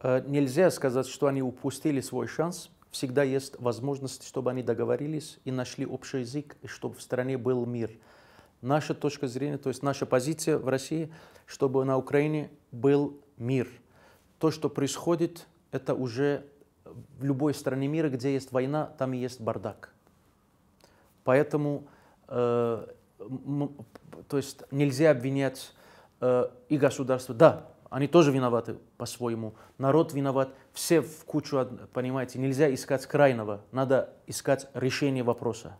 Э, нельзя сказать, что они упустили свой шанс. Всегда есть возможность, чтобы они договорились и нашли общий язык, и чтобы в стране был мир. Наша точка зрения, то есть наша позиция в России, чтобы на Украине был мир. То, что происходит, это уже в любой стране мира, где есть война, там и есть бардак. Поэтому э, то есть нельзя обвинять э, и государство. Да, они тоже виноваты по-своему. Народ виноват. Все в кучу, понимаете, нельзя искать крайного. Надо искать решение вопроса.